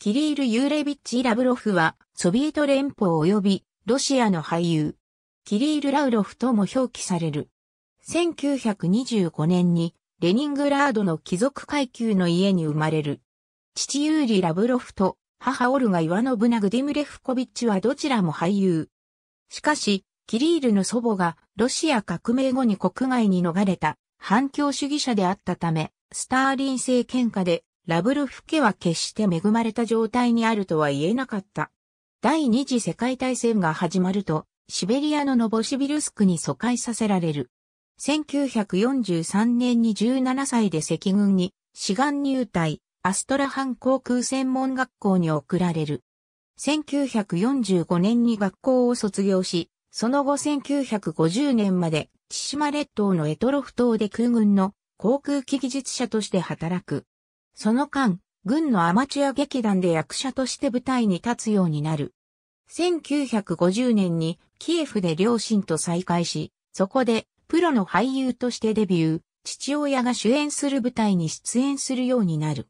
キリール・ユーレビッチ・ラブロフは、ソビエト連邦及び、ロシアの俳優。キリール・ラウロフとも表記される。1925年に、レニングラードの貴族階級の家に生まれる。父ユーリ・ラブロフと、母オルガ・イワノブナ・グディムレフコビッチはどちらも俳優。しかし、キリールの祖母が、ロシア革命後に国外に逃れた、反共主義者であったため、スターリン政権下でラブルフ家は決して恵まれた状態にあるとは言えなかった。第二次世界大戦が始まると、シベリアのノボシビルスクに疎開させられる。1943年に17歳で赤軍に、志願入隊、アストラハン航空専門学校に送られる。1945年に学校を卒業し、その後1950年まで千島列島のエトロフ島で空軍の航空機技術者として働く。その間、軍のアマチュア劇団で役者として舞台に立つようになる。1950年にキエフで両親と再会し、そこでプロの俳優としてデビュー、父親が主演する舞台に出演するようになる。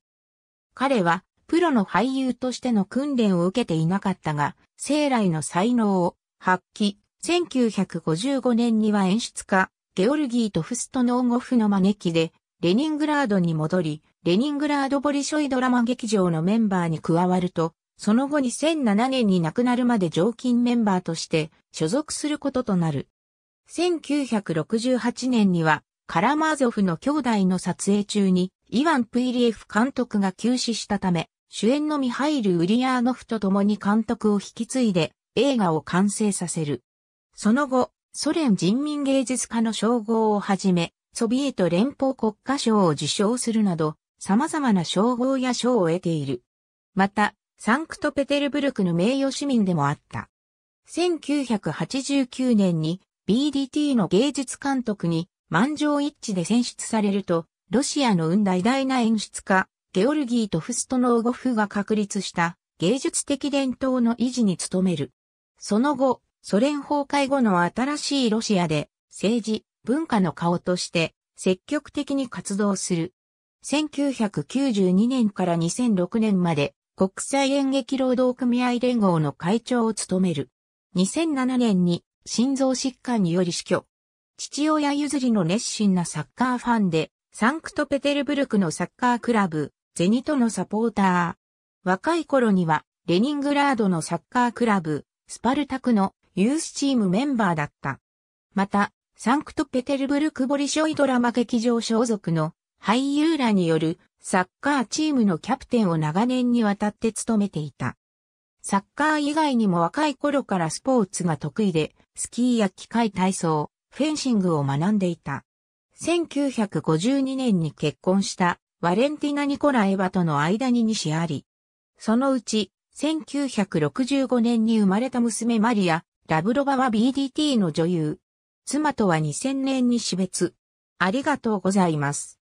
彼はプロの俳優としての訓練を受けていなかったが、生来の才能を発揮、1955年には演出家、ゲオルギーとフストノーゴフの招きで、レニングラードに戻り、レニングラードボリショイドラマ劇場のメンバーに加わると、その後2007年に亡くなるまで常勤メンバーとして所属することとなる。1968年には、カラマーゾフの兄弟の撮影中に、イワン・プイリエフ監督が急死したため、主演のミハイル・ウリアーノフと共に監督を引き継いで映画を完成させる。その後、ソ連人民芸術家の称号をはじめ、ソビエト連邦国家賞を受賞するなど、様々な称号や賞を得ている。また、サンクトペテルブルクの名誉市民でもあった。1989年に BDT の芸術監督に満場一致で選出されると、ロシアの運大大な演出家、ゲオルギーとフストノーゴフが確立した芸術的伝統の維持に努める。その後、ソ連崩壊後の新しいロシアで政治、文化の顔として積極的に活動する。1992年から2006年まで国際演劇労働組合連合の会長を務める。2007年に心臓疾患により死去。父親譲りの熱心なサッカーファンで、サンクトペテルブルクのサッカークラブ、ゼニトのサポーター。若い頃には、レニングラードのサッカークラブ、スパルタクのユースチームメンバーだった。また、サンクトペテルブルクボリショイドラマ劇場所属の俳優らによるサッカーチームのキャプテンを長年にわたって務めていた。サッカー以外にも若い頃からスポーツが得意で、スキーや機械体操、フェンシングを学んでいた。1952年に結婚したワレンティナ・ニコラエヴァとの間に2子あり、そのうち1965年に生まれた娘マリア・ラブロバは BDT の女優。妻とは2000年に死別。ありがとうございます。